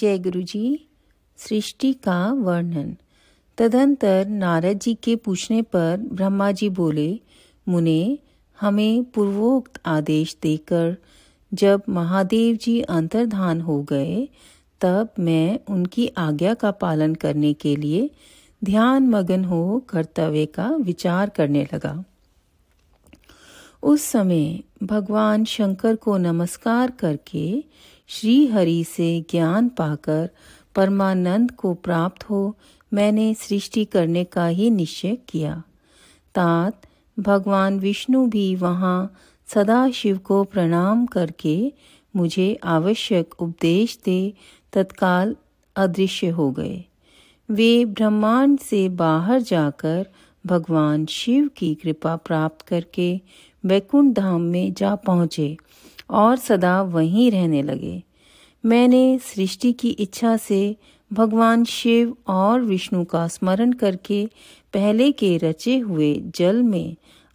जय गुरु जी सृष्टि का वर्णन तदंतर नारद जी के पूछने पर ब्रह्मा जी बोले मुने हमें पूर्वोक्त आदेश देकर जब महादेव जी अंतर्धान हो गए तब मैं उनकी आज्ञा का पालन करने के लिए ध्यान मगन हो कर्तव्य का विचार करने लगा उस समय भगवान शंकर को नमस्कार करके श्री हरि से ज्ञान पाकर परमानंद को प्राप्त हो मैंने सृष्टि करने का ही निश्चय किया तात भगवान विष्णु भी वहाँ सदा शिव को प्रणाम करके मुझे आवश्यक उपदेश दे तत्काल अदृश्य हो गए वे ब्रह्मांड से बाहर जाकर भगवान शिव की कृपा प्राप्त करके वैकुंठ धाम में जा पहुँचे और सदा वहीं रहने लगे मैंने सृष्टि की इच्छा से भगवान शिव और विष्णु का स्मरण करके पहले के रचे हुए जल में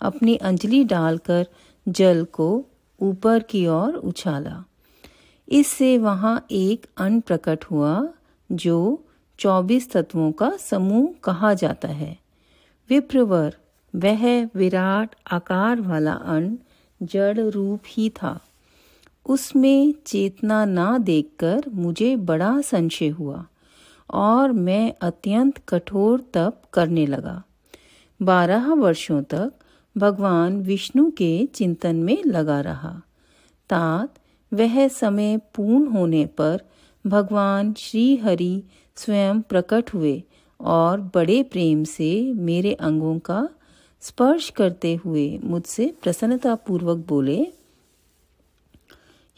अपनी अंजलि डालकर जल को ऊपर की ओर उछाला इससे वहाँ एक अन्न प्रकट हुआ जो चौबीस तत्वों का समूह कहा जाता है विप्रवर वह विराट आकार वाला अन्न जड़ रूप ही था उसमें चेतना ना देखकर मुझे बड़ा संशय हुआ और मैं अत्यंत कठोर तप करने लगा बारह वर्षों तक भगवान विष्णु के चिंतन में लगा रहा तात वह समय पूर्ण होने पर भगवान श्री हरि स्वयं प्रकट हुए और बड़े प्रेम से मेरे अंगों का स्पर्श करते हुए मुझसे प्रसन्नतापूर्वक बोले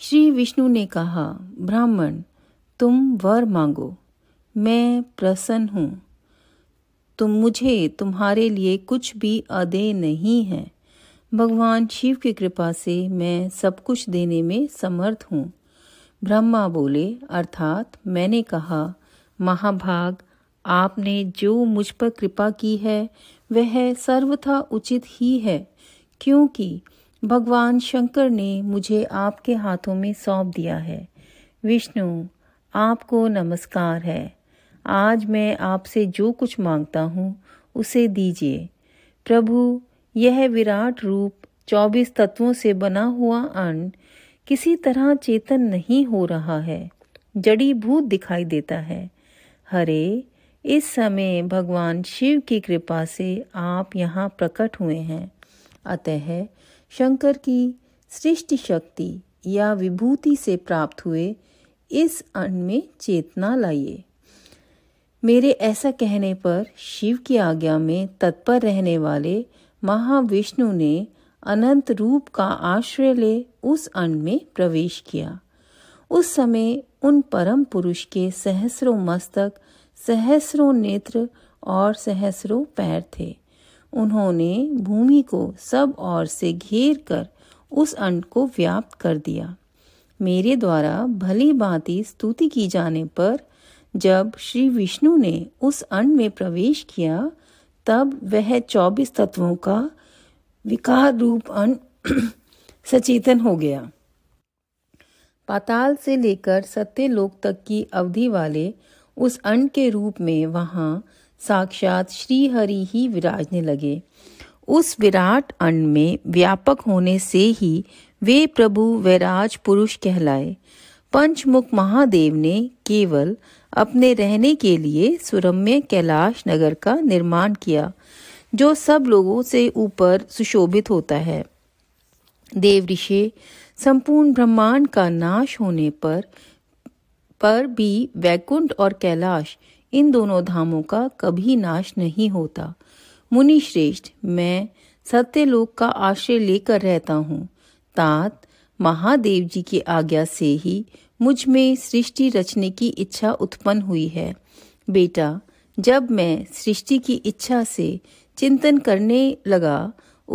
श्री विष्णु ने कहा ब्राह्मण तुम वर मांगो मैं प्रसन्न हूँ तुम मुझे तुम्हारे लिए कुछ भी अदे नहीं है भगवान शिव की कृपा से मैं सब कुछ देने में समर्थ हूँ ब्रह्मा बोले अर्थात मैंने कहा महाभाग आपने जो मुझ पर कृपा की है वह सर्वथा उचित ही है क्योंकि भगवान शंकर ने मुझे आपके हाथों में सौंप दिया है विष्णु आपको नमस्कार है आज मैं आपसे जो कुछ मांगता हूँ उसे दीजिए प्रभु यह विराट रूप चौबीस तत्वों से बना हुआ अन्न किसी तरह चेतन नहीं हो रहा है जड़ी भूत दिखाई देता है हरे इस समय भगवान शिव की कृपा से आप यहाँ प्रकट हुए हैं अतः है, शंकर की सृष्टि शक्ति या विभूति से प्राप्त हुए इस अन्न में चेतना लाइए मेरे ऐसा कहने पर शिव की आज्ञा में तत्पर रहने वाले महाविष्णु ने अनंत रूप का आश्रय ले उस अन्न में प्रवेश किया उस समय उन परम पुरुष के सहस्रों मस्तक सहस्रों नेत्र और सहस्रों पैर थे उन्होंने भूमि को सब ओर से घेर कर उस अंड को व्याप्त कर दिया मेरे द्वारा भली भांति स्तुति की जाने पर जब श्री विष्णु ने उस अंड में प्रवेश किया तब वह चौबीस तत्वों का विकार रूप अंड सचेतन हो गया पाताल से लेकर सत्यलोक तक की अवधि वाले उस अंड के रूप में वहाँ साक्षात श्री हरि ही विराजने लगे उस विराट अंड में व्यापक होने से ही वे प्रभु वैराज पुरुष कहलाए पंचमुख महादेव ने केवल अपने रहने के लिए सुरम्य कैलाश नगर का निर्माण किया जो सब लोगों से ऊपर सुशोभित होता है देव ऋषि संपूर्ण ब्रह्मांड का नाश होने पर पर भी वैकुंठ और कैलाश इन दोनों धामों का कभी नाश नहीं होता मुनि श्रेष्ठ मैं सत्यलोक का आश्रय लेकर रहता हूँ तात महादेव जी की आज्ञा से ही मुझ में सृष्टि रचने की इच्छा उत्पन्न हुई है बेटा जब मैं सृष्टि की इच्छा से चिंतन करने लगा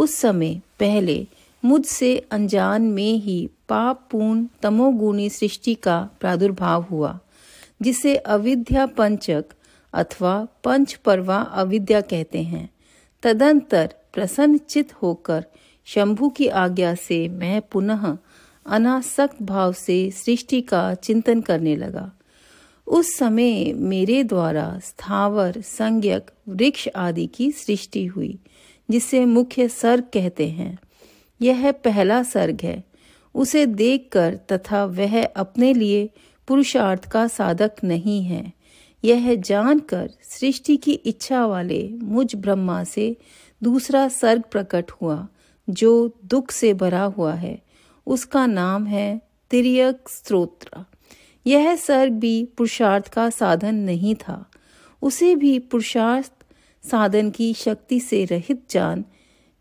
उस समय पहले मुझसे अनजान में ही पाप पूर्ण तमोगुणी सृष्टि का प्रादुर्भाव हुआ जिसे अविद्या पंचक अथवा पंच परवा अविद्या कहते हैं तदंतर प्रसन्न चित होकर शंभु की आज्ञा से मैं पुनः अनासक्त भाव से सृष्टि का चिंतन करने लगा उस समय मेरे द्वारा स्थावर संज्ञक वृक्ष आदि की सृष्टि हुई जिसे मुख्य सर्ग कहते हैं यह पहला सर्ग है उसे देखकर तथा वह अपने लिए पुरुषार्थ का साधक नहीं है यह जानकर सृष्टि की इच्छा वाले मुझ ब्रह्मा से दूसरा सर्ग प्रकट हुआ जो दुख से भरा हुआ है उसका नाम है तिरक स्त्रोत्र यह सर्ग भी पुरुषार्थ का साधन नहीं था उसे भी पुरुषार्थ साधन की शक्ति से रहित जान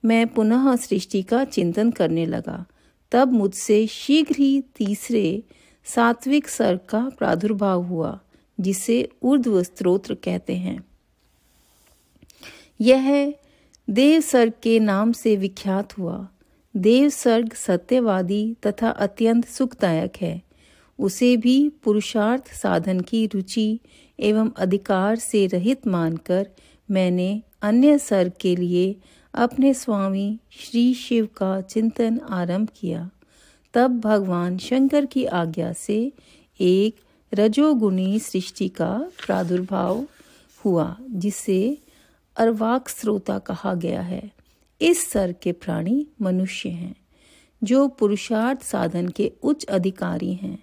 मैं पुनः सृष्टि का चिंतन करने लगा तब मुझसे शीघ्र ही तीसरे सात्विक सर्ग का प्रादुर्भाव हुआ जिसे ऊर्ध्व स्त्रोत्र कहते हैं यह देव सर्ग के नाम से विख्यात हुआ देव सर्ग सत्यवादी तथा अत्यंत सुखदायक है उसे भी पुरुषार्थ साधन की रुचि एवं अधिकार से रहित मानकर मैंने अन्य सर्ग के लिए अपने स्वामी श्री शिव का चिंतन आरंभ किया तब भगवान शंकर की आज्ञा से एक रजोगुणी सृष्टि का प्रादुर्भाव हुआ जिसे अर्वाक स्रोता कहा गया है इस सर के प्राणी मनुष्य हैं जो पुरुषार्थ साधन के उच्च अधिकारी हैं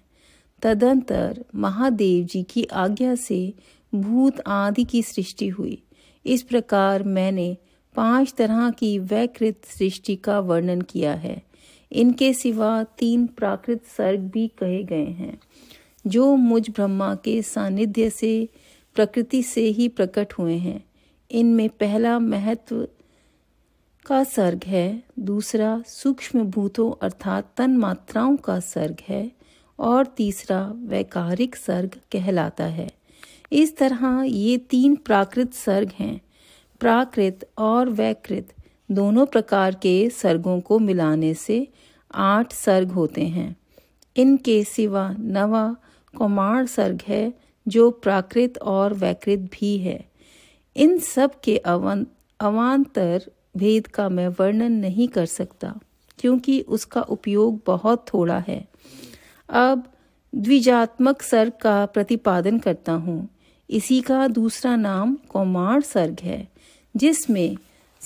तदंतर महादेव जी की आज्ञा से भूत आदि की सृष्टि हुई इस प्रकार मैंने पांच तरह की वैकृत सृष्टि का वर्णन किया है इनके सिवा तीन प्राकृत सर्ग भी कहे गए हैं जो मुझ ब्रह्मा के सानिध्य से प्रकृति से ही प्रकट हुए हैं इनमें पहला महत्व का सर्ग है दूसरा सूक्ष्म भूतों अर्थात तन मात्राओं का सर्ग है और तीसरा वैकारिक सर्ग कहलाता है इस तरह ये तीन प्राकृत सर्ग हैं प्राकृत और वैकृत दोनों प्रकार के सर्गों को मिलाने से आठ सर्ग होते हैं इनके सिवा नवा कौमार सर्ग है जो प्राकृत और वैकृत भी है इन सब के अवं अवान्तर भेद का मैं वर्णन नहीं कर सकता क्योंकि उसका उपयोग बहुत थोड़ा है अब द्विजात्मक सर्ग का प्रतिपादन करता हूँ इसी का दूसरा नाम कौमार सर्ग है जिसमें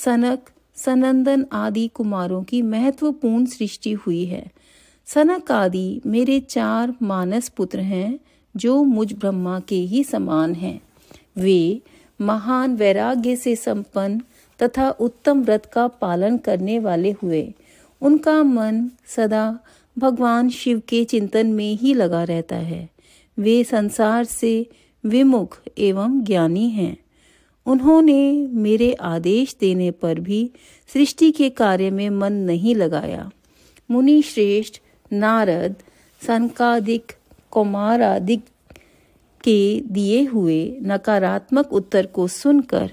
सनक सनंदन आदि कुमारों की महत्वपूर्ण सृष्टि हुई है सनक आदि मेरे चार मानस पुत्र हैं जो मुझ ब्रह्मा के ही समान हैं वे महान वैराग्य से संपन्न तथा उत्तम व्रत का पालन करने वाले हुए उनका मन सदा भगवान शिव के चिंतन में ही लगा रहता है वे संसार से विमुख एवं ज्ञानी हैं उन्होंने मेरे आदेश देने पर भी सृष्टि के कार्य में मन नहीं लगाया मुनि श्रेष्ठ नारद संकादिक आदि के दिए हुए नकारात्मक उत्तर को सुनकर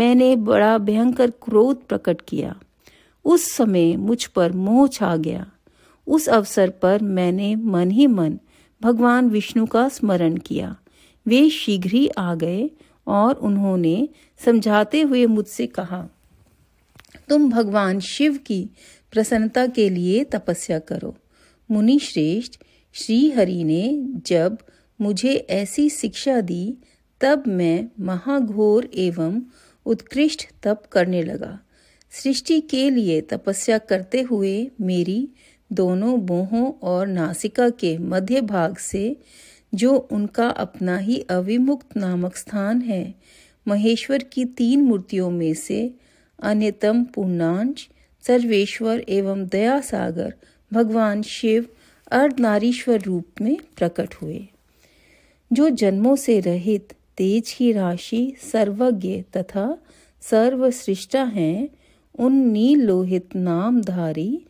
मैंने बड़ा भयंकर क्रोध प्रकट किया उस समय मुझ पर मोह छा गया उस अवसर पर मैंने मन ही मन भगवान विष्णु का स्मरण किया वे शीघ्र ही आ गए और उन्होंने समझाते हुए मुझसे कहा तुम भगवान शिव की प्रसन्नता के लिए तपस्या करो मुनि श्रेष्ठ श्री हरि ने जब मुझे ऐसी शिक्षा दी तब मैं महाघोर एवं उत्कृष्ट तप करने लगा सृष्टि के लिए तपस्या करते हुए मेरी दोनों बोहों और नासिका के मध्य भाग से जो उनका अपना ही अविमुक्त नामक स्थान है महेश्वर की तीन मूर्तियों में से अन्यतम पूर्णांश सर्वेश्वर एवं दया सागर भगवान शिव अर्धनारीश्वर रूप में प्रकट हुए जो जन्मों से रहित तेज की राशि सर्वज्ञ तथा सर्वसृष्टा हैं उन नील लोहित नामधारी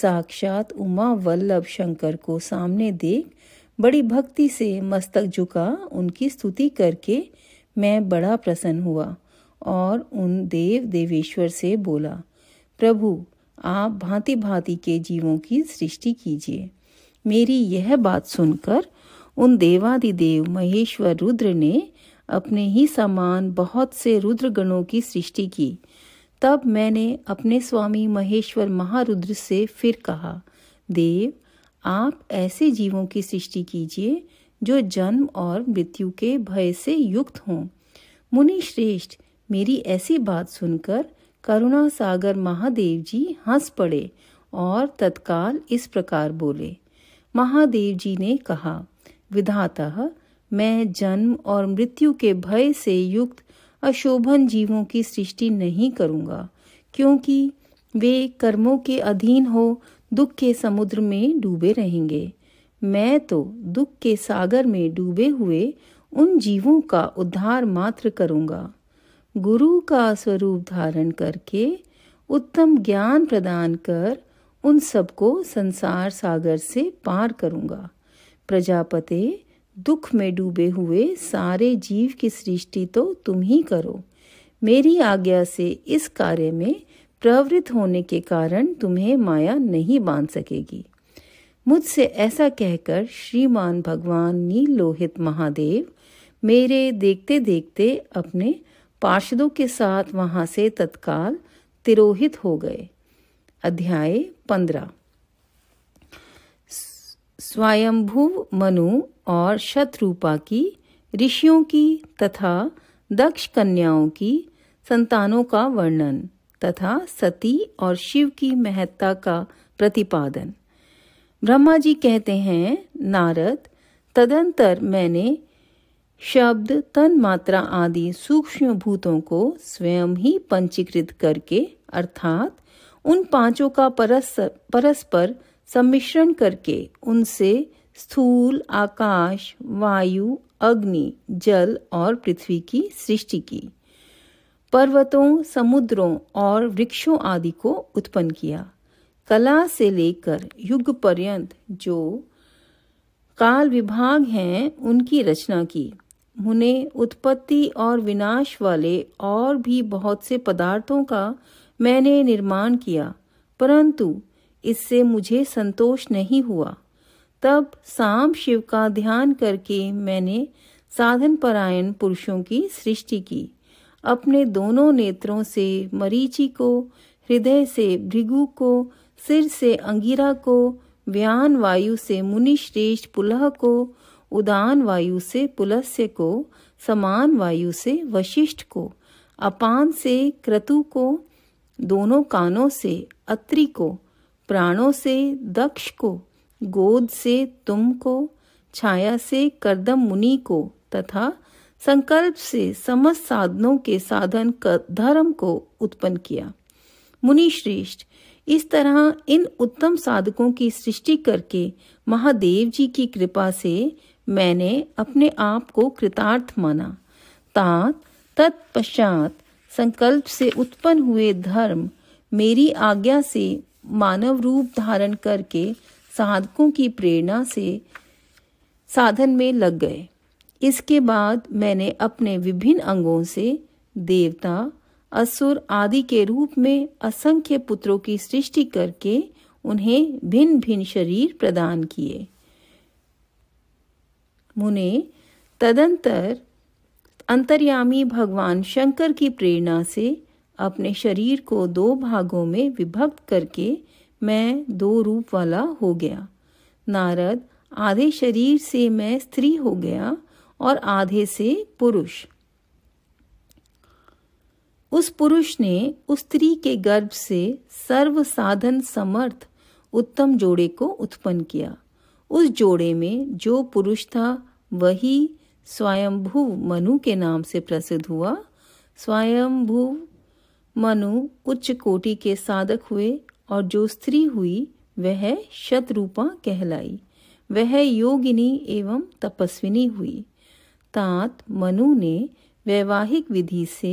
साक्षात उमा वल्लभ शंकर को सामने देख बड़ी भक्ति से मस्तक झुका उनकी स्तुति करके मैं बड़ा प्रसन्न हुआ और उन देव देवेश्वर से बोला प्रभु आप भांति भांति के जीवों की सृष्टि कीजिए मेरी यह बात सुनकर उन देवादिदेव महेश्वर रुद्र ने अपने ही समान बहुत से रुद्रगणों की सृष्टि की तब मैंने अपने स्वामी महेश्वर महारुद्र से फिर कहा देव आप ऐसे जीवों की सृष्टि कीजिए जो जन्म और मृत्यु के भय से युक्त हों मुनि श्रेष्ठ मेरी ऐसी बात सुनकर करुणा सागर महादेव जी हंस पड़े और तत्काल इस प्रकार बोले महादेव जी ने कहा विधातः मैं जन्म और मृत्यु के भय से युक्त अशोभन जीवों की सृष्टि नहीं करूँगा क्योंकि वे कर्मों के अधीन हो दुख के समुद्र में डूबे रहेंगे मैं तो दुख के सागर में डूबे हुए उन जीवों का उद्धार मात्र करूँगा गुरु का स्वरूप धारण करके उत्तम ज्ञान प्रदान कर उन सबको संसार सागर से पार करूँगा प्रजापते दुख में डूबे हुए सारे जीव की सृष्टि तो तुम ही करो मेरी आज्ञा से इस कार्य में प्रवृत्त होने के कारण तुम्हें माया नहीं बांध सकेगी मुझसे ऐसा कहकर श्रीमान भगवान नील लोहित महादेव मेरे देखते देखते अपने पार्षदों के साथ वहां से तत्काल तिरोहित हो गए अध्याय पंद्रह स्वयंभुव मनु और शत्रुपा की ऋषियों की तथा दक्ष कन्याओं की संतानों का वर्णन तथा सती और शिव की महत्ता का प्रतिपादन ब्रह्मा जी कहते हैं नारद तदंतर मैंने शब्द तन मात्रा आदि सूक्ष्म भूतों को स्वयं ही पंचीकृत करके अर्थात उन पांचों का परस परस्पर सम्मिश्रण करके उनसे स्थूल आकाश वायु अग्नि जल और पृथ्वी की सृष्टि की पर्वतों समुद्रों और वृक्षों आदि को उत्पन्न किया कला से लेकर युग पर्यंत जो काल विभाग हैं उनकी रचना की उन्हें उत्पत्ति और विनाश वाले और भी बहुत से पदार्थों का मैंने निर्माण किया परंतु इससे मुझे संतोष नहीं हुआ तब साम शिव का ध्यान करके मैंने साधन परायण पुरुषों की सृष्टि की अपने दोनों नेत्रों से मरीचि को हृदय से भृगु को सिर से अंगिरा को व्यान वायु से मुनिश्रेष्ठ पुलह को उदान वायु से पुलस्य को समान वायु से वशिष्ठ को अपान से क्रतु को दोनों कानों से अत्रि को प्राणों से दक्ष को गोद से तुम को छाया से कर्दम मुनि को तथा संकल्प से समस्त साधनों के साधन कर धर्म को उत्पन्न किया मुनि श्रेष्ठ इस तरह इन उत्तम साधकों की सृष्टि करके महादेव जी की कृपा से मैंने अपने आप को कृतार्थ माना तात तत्पश्चात संकल्प से उत्पन्न हुए धर्म मेरी आज्ञा से मानव रूप धारण करके साधकों की प्रेरणा से साधन में लग गए इसके बाद मैंने अपने विभिन्न अंगों से देवता असुर आदि के रूप में असंख्य पुत्रों की सृष्टि करके उन्हें भिन्न भिन्न शरीर प्रदान किए मुने तदंतर अंतर्यामी भगवान शंकर की प्रेरणा से अपने शरीर को दो भागों में विभक्त करके मैं दो रूप वाला हो गया नारद आधे शरीर से मैं स्त्री हो गया और आधे से पुरुष उस पुरुष ने उस स्त्री के गर्भ से सर्व साधन समर्थ उत्तम जोड़े को उत्पन्न किया उस जोड़े में जो पुरुष था वही स्वयंभू मनु के नाम से प्रसिद्ध हुआ स्वयंभू मनु उच्च कोटि के साधक हुए और जो स्त्री हुई वह शतरूपा कहलाई वह योगिनी एवं तपस्विनी हुई तात मनु ने वैवाहिक विधि से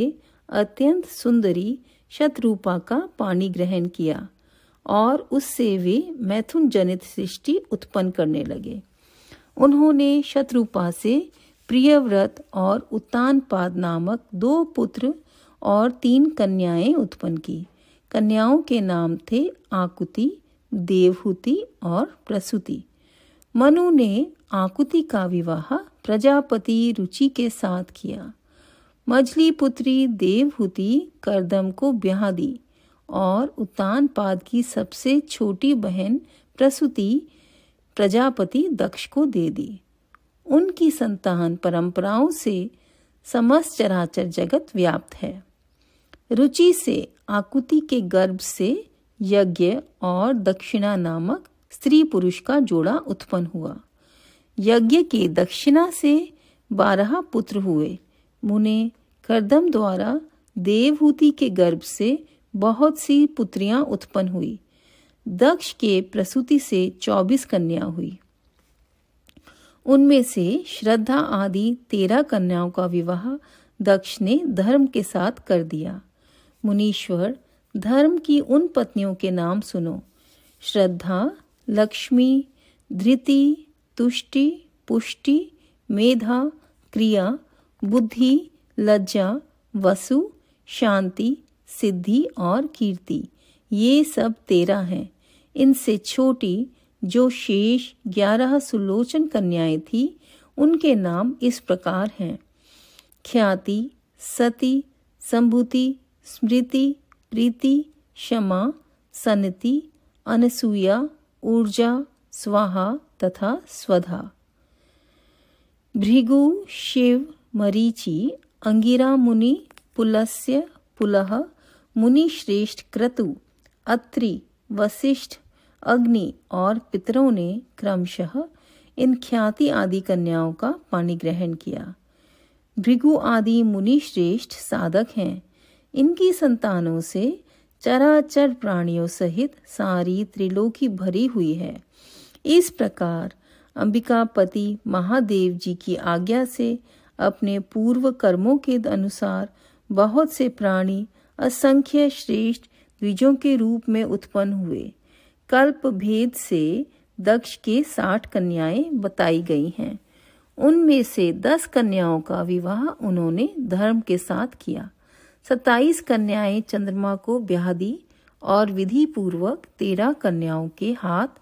अत्यंत सुंदरी शत्रुपा का पाणी ग्रहण किया और उससे वे मैथुन जनित सृष्टि उत्पन्न करने लगे उन्होंने शत्रुपा से प्रियव्रत और उत्तानपाद नामक दो पुत्र और तीन कन्याएं उत्पन्न की कन्याओं के नाम थे आकुति देवहूति और प्रसूति मनु ने आकुति का विवाह प्रजापति रुचि के साथ किया मजली पुत्री देवहूति करदम को ब्याह दी और उत्तान पाद की सबसे छोटी बहन प्रसूति प्रजापति दक्ष को दे दी उनकी संतान परंपराओं से समस्त चराचर जगत व्याप्त है रुचि से आकुति के गर्भ से यज्ञ और दक्षिणा नामक स्त्री पुरुष का जोड़ा उत्पन्न हुआ यज्ञ के दक्षिणा से बारह पुत्र हुए मुने करदम द्वारा देवहूति के गर्भ से बहुत सी पुत्रियां उत्पन्न हुई दक्ष के प्रसूति से चौबीस कन्या हुई उनमें से श्रद्धा आदि तेरह कन्याओं का विवाह दक्ष ने धर्म के साथ कर दिया मुनीश्वर धर्म की उन पत्नियों के नाम सुनो श्रद्धा लक्ष्मी धृति तुष्टि पुष्टि मेधा क्रिया बुद्धि लज्जा वसु शांति सिद्धि और कीर्ति ये सब तेरह हैं इनसे छोटी जो शेष ग्यारह सुलोचन कन्याएं थी उनके नाम इस प्रकार हैं ख्याति सती संभूति स्मृति प्रीति क्षमा सनति अनसुया ऊर्जा स्वाहा तथा स्वधा भृगु शिव मरीचि अंगिरा मुनि पुलस्य पुलह मुनिश्रेष्ठ क्रतु अत्रि वशिष्ठ अग्नि और पितरों ने क्रमशः इन ख्याति आदि कन्याओं का पाणी ग्रहण किया भृगु आदि मुनिश्रेष्ठ साधक हैं इनकी संतानों से चराचर प्राणियों सहित सारी त्रिलोकी भरी हुई है इस प्रकार अंबिकापति महादेव जी की आज्ञा से अपने पूर्व कर्मों के अनुसार बहुत से प्राणी असंख्य श्रेष्ठ द्विजों के रूप में उत्पन्न हुए कल्प भेद से दक्ष के साठ कन्याएं बताई गई हैं उनमें से दस कन्याओं का विवाह उन्होंने धर्म के साथ किया सत्ताईस कन्याएं चंद्रमा को ब्याह दी और विधि पूर्वक तेरह कन्याओं के हाथ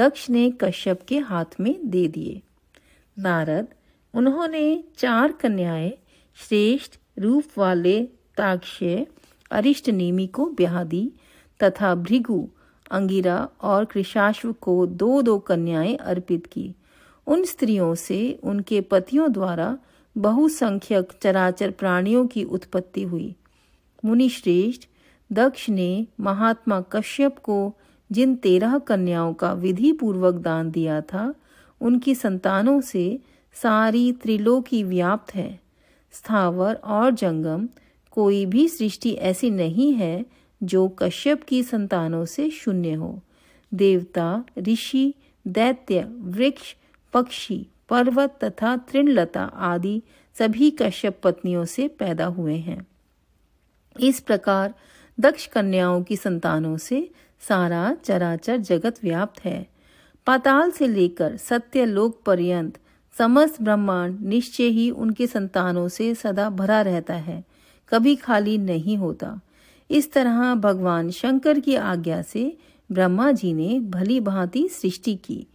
दक्ष ने कश्यप के हाथ में दे दिए नारद उन्होंने चार कन्याएं श्रेष्ठ रूप वाले ताक्ष अरिष्ट नेमी को ब्याह दी तथा भृगु अंगिरा और कृषाश्व को दो दो कन्याएं अर्पित की उन स्त्रियों से उनके पतियों द्वारा बहुसंख्यक चराचर प्राणियों की उत्पत्ति हुई मुनिश्रेष्ठ दक्ष ने महात्मा कश्यप को जिन तेरह कन्याओं का विधि पूर्वक दान दिया था उनकी संतानों से सारी त्रिलोकी व्याप्त है स्थावर और जंगम कोई भी सृष्टि ऐसी नहीं है जो कश्यप की संतानों से शून्य हो देवता ऋषि दैत्य वृक्ष पक्षी पर्वत तथा त्रिणलता आदि सभी कश्यप पत्नियों से पैदा हुए हैं इस प्रकार दक्ष कन्याओं की संतानों से सारा चराचर जगत व्याप्त है पाताल से लेकर सत्यलोक पर्यंत समस्त ब्रह्मांड निश्चय ही उनके संतानों से सदा भरा रहता है कभी खाली नहीं होता इस तरह भगवान शंकर की आज्ञा से ब्रह्मा जी ने भली भांति सृष्टि की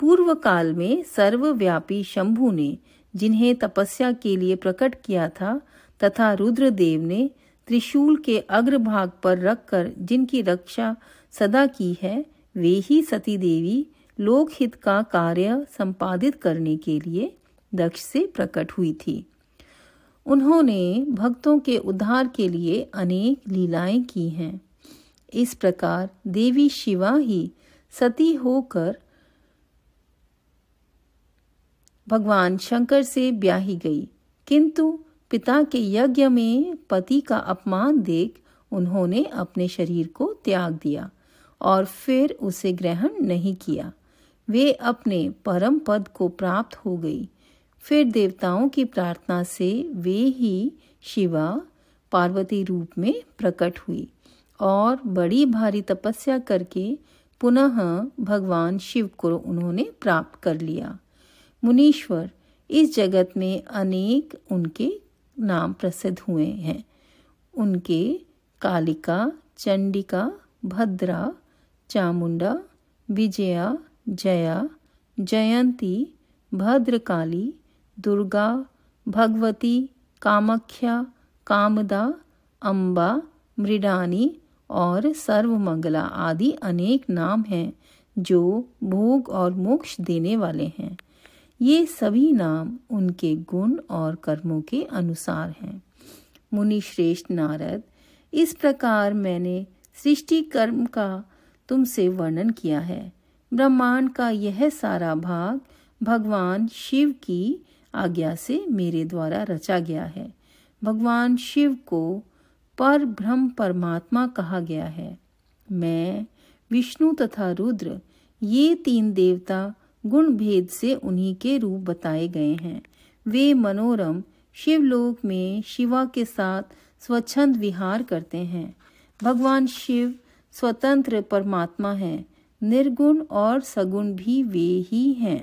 पूर्व काल में सर्वव्यापी शंभु ने जिन्हें तपस्या के लिए प्रकट किया था तथा रुद्रदेव ने त्रिशूल के अग्रभाग पर रखकर जिनकी रक्षा सदा की है वे ही सती देवी लोकहित का कार्य संपादित करने के लिए दक्ष से प्रकट हुई थी उन्होंने भक्तों के उद्धार के लिए अनेक लीलाएं की हैं इस प्रकार देवी शिवा ही सती होकर भगवान शंकर से ब्याही गई किंतु पिता के यज्ञ में पति का अपमान देख उन्होंने अपने शरीर को त्याग दिया और फिर उसे ग्रहण नहीं किया वे अपने परम पद को प्राप्त हो गई फिर देवताओं की प्रार्थना से वे ही शिवा पार्वती रूप में प्रकट हुई और बड़ी भारी तपस्या करके पुनः भगवान शिव को उन्होंने प्राप्त कर लिया मुनीश्वर इस जगत में अनेक उनके नाम प्रसिद्ध हुए हैं उनके कालिका चंडिका भद्रा चामुंडा विजया जया जयंती भद्रकाली दुर्गा भगवती कामख्या कामदा अम्बा मृडानी और सर्वमंगला आदि अनेक नाम हैं जो भोग और मोक्ष देने वाले हैं ये सभी नाम उनके गुण और कर्मों के अनुसार हैं मुनि श्रेष्ठ नारद इस प्रकार मैंने सृष्टि कर्म का तुमसे वर्णन किया है ब्रह्मांड का यह सारा भाग भगवान शिव की आज्ञा से मेरे द्वारा रचा गया है भगवान शिव को पर ब्रह्म परमात्मा कहा गया है मैं विष्णु तथा रुद्र ये तीन देवता गुण भेद से उन्हीं के रूप बताए गए हैं वे मनोरम शिवलोक में शिवा के साथ स्वच्छंद विहार करते हैं भगवान शिव स्वतंत्र परमात्मा हैं निर्गुण और सगुण भी वे ही हैं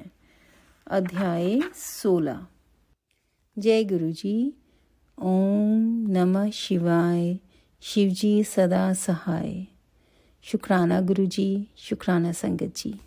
अध्याय सोलह जय गुरु जी ओम नमः शिवाय शिवजी सदा सहाय शुक्राना गुरु जी शुक्राना संगत जी